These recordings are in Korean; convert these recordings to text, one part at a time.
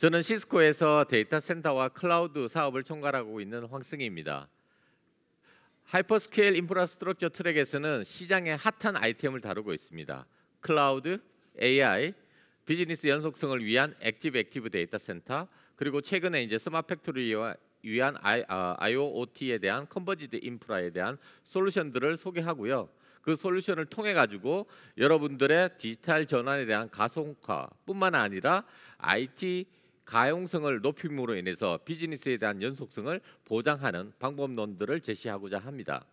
저는 시스코에서 데이터 센터와 클라우드 사업을 총괄하고 있는 황승희입니다. 하이퍼스케일 인프라스트럭처 트랙에서는 시장의 핫한 아이템을 다루고 있습니다. 클라우드, AI, 비즈니스 연속성을 위한 액티브 액티브 데이터 센터, 그리고 최근에 이제 스마트 팩토리와 위한 I, IoT에 대한 컨버지드 인프라에 대한 솔루션들을 소개하고요. 그 솔루션을 통해 가지고 여러분들의 디지털 전환에 대한 가속화뿐만 아니라 IT 가용성을 높임으로 인해서 비즈니스에 대한 연속성을 보장하는 방법론들을 제시하고자 합니다.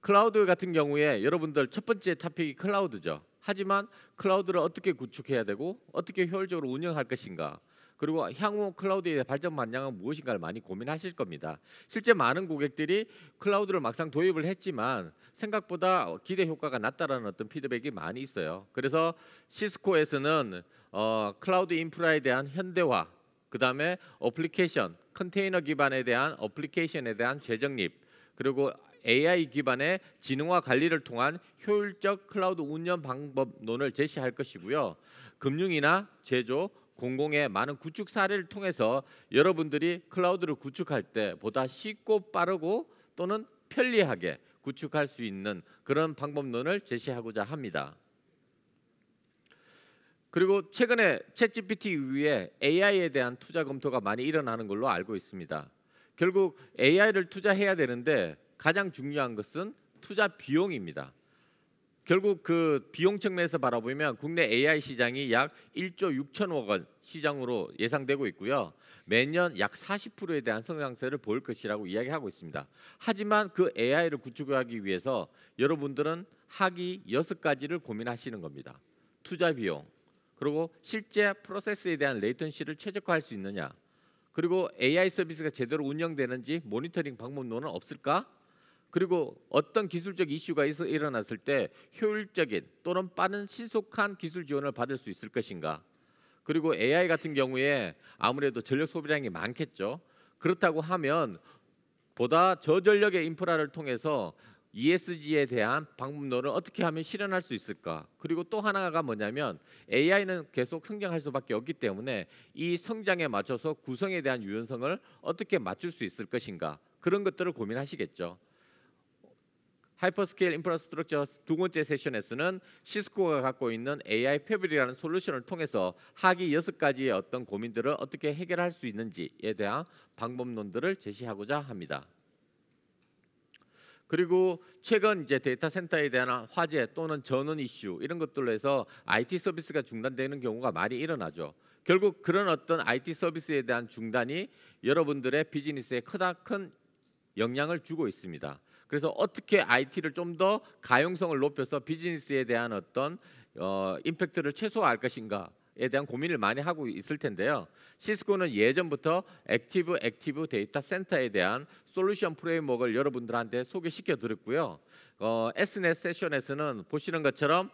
클라우드 같은 경우에 여러분들 첫 번째 타픽이 클라우드죠. 하지만 클라우드를 어떻게 구축해야 되고 어떻게 효율적으로 운영할 것인가 그리고 향후 클라우드의 발전 방향은 무엇인가를 많이 고민하실 겁니다. 실제 많은 고객들이 클라우드를 막상 도입을 했지만 생각보다 기대 효과가 낮다라는 어떤 피드백이 많이 있어요. 그래서 시스코에서는 어, 클라우드 인프라에 대한 현대화, 그 다음에 어플리케이션, 컨테이너 기반에 대한 어플리케이션에 대한 재정립, 그리고 AI 기반의 지능화 관리를 통한 효율적 클라우드 운영 방법론을 제시할 것이고요. 금융이나 제조, 공공의 많은 구축 사례를 통해서 여러분들이 클라우드를 구축할 때 보다 쉽고 빠르고 또는 편리하게 구축할 수 있는 그런 방법론을 제시하고자 합니다. 그리고 최근에 챗GPT 위에 AI에 대한 투자 검토가 많이 일어나는 걸로 알고 있습니다. 결국 AI를 투자해야 되는데 가장 중요한 것은 투자 비용입니다. 결국 그 비용 측면에서 바라보면 국내 AI 시장이 약 1조 6천억 원 시장으로 예상되고 있고요. 매년 약 40%에 대한 성장세를 보일 것이라고 이야기하고 있습니다. 하지만 그 AI를 구축하기 위해서 여러분들은 하기 6가지를 고민하시는 겁니다. 투자 비용, 그리고 실제 프로세스에 대한 레이턴시를 최적화할 수 있느냐 그리고 AI 서비스가 제대로 운영되는지 모니터링 방법론은 없을까? 그리고 어떤 기술적 이슈가 일어났을 때 효율적인 또는 빠른 신속한 기술 지원을 받을 수 있을 것인가? 그리고 AI 같은 경우에 아무래도 전력 소비량이 많겠죠. 그렇다고 하면 보다 저전력의 인프라를 통해서 ESG에 대한 방법론을 어떻게 하면 실현할 수 있을까? 그리고 또 하나가 뭐냐면 AI는 계속 성장할 수밖에 없기 때문에 이 성장에 맞춰서 구성에 대한 유연성을 어떻게 맞출 수 있을 것인가? 그런 것들을 고민하시겠죠. 하이퍼스케일 인프라스트럭처 두 번째 세션에서는 시스코가 갖고 있는 AI 패블이라는 솔루션을 통해서 하기 여섯 가지의 어떤 고민들을 어떻게 해결할 수 있는지에 대한 방법론들을 제시하고자 합니다. 그리고 최근 이제 데이터 센터에 대한 화재 또는 전원 이슈 이런 것들로 해서 IT 서비스가 중단되는 경우가 많이 일어나죠. 결국 그런 어떤 IT 서비스에 대한 중단이 여러분들의 비즈니스에 크다 큰 영향을 주고 있습니다. 그래서 어떻게 IT를 좀 더 가용성을 높여서 비즈니스에 대한 어떤 어, 임팩트를 최소화할 것인가 데이터에 대한 고민을 많이 하고 있을 텐데요. 시스코는 예전부터 액티브 액티브 데이터 센터에 대한 솔루션 프레임워크를 여러분들한테 소개시켜 드렸고요. 어, s n e 세션에서는 보시는 것처럼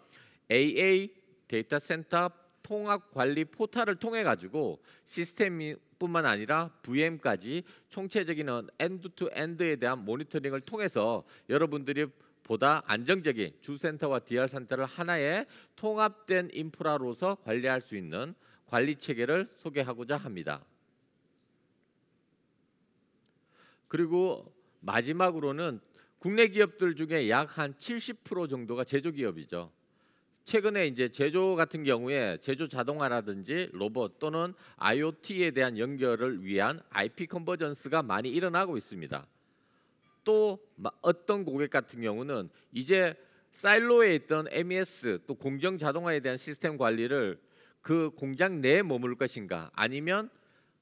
AA 데이터 센터 통합 관리 포탈을 통해 가지고 시스템뿐만 아니라 VM까지 총체적인 엔드 투 엔드에 대한 모니터링을 통해서 여러분들이 보다 안정적인 주센터와 DR 센터를 하나의 통합된 인프라로서 관리할 수 있는 관리 체계를 소개하고자 합니다. 그리고 마지막으로는 국내 기업들 중에 약 한 70% 정도가 제조 기업이죠. 최근에 이제 제조 같은 경우에 제조 자동화라든지 로봇 또는 IoT에 대한 연결을 위한 IP 컨버전스가 많이 일어나고 있습니다. 또 어떤 고객 같은 경우는 이제 사일로에 있던 MES 또 공정 자동화에 대한 시스템 관리를 그 공장 내에 머물 것인가 아니면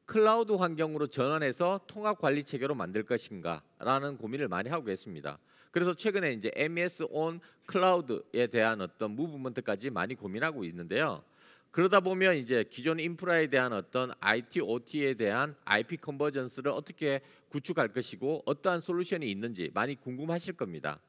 클라우드 환경으로 전환해서 통합 관리 체계로 만들 것인가라는 고민을 많이 하고 계십니다. 그래서 최근에 이제 MES 온 클라우드에 대한 어떤 무브먼트까지 많이 고민하고 있는데요. 그러다 보면 이제 기존 인프라에 대한 어떤 IT, OT에 대한 IP 컨버전스를 어떻게 구축할 것이고 어떠한 솔루션이 있는지 많이 궁금하실 겁니다.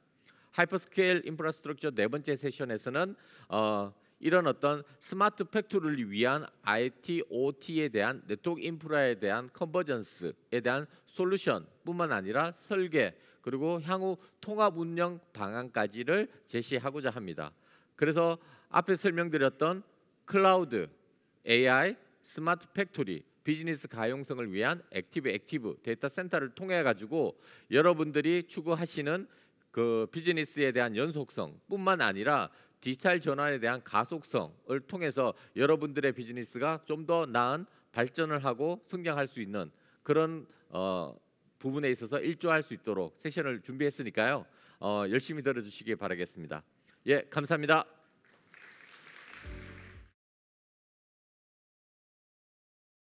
하이퍼스케일 인프라스트럭처 네 번째 세션에서는 어, 이런 어떤 스마트 팩토리를 위한 IT, OT에 대한 네트워크 인프라에 대한 컨버전스에 대한 솔루션뿐만 아니라 설계 그리고 향후 통합 운영 방안까지를 제시하고자 합니다. 그래서 앞에 설명드렸던 클라우드, AI, 스마트 팩토리, 비즈니스 가용성을 위한 액티브 액티브 데이터 센터를 통해 가지고 여러분들이 추구하시는 그 비즈니스에 대한 연속성뿐만 아니라 디지털 전환에 대한 가속성을 통해서 여러분들의 비즈니스가 좀 더 나은 발전을 하고 성장할 수 있는 그런 어, 부분에 있어서 일조할 수 있도록 세션을 준비했으니까요. 어, 열심히 들어주시기 바라겠습니다. 예, 감사합니다.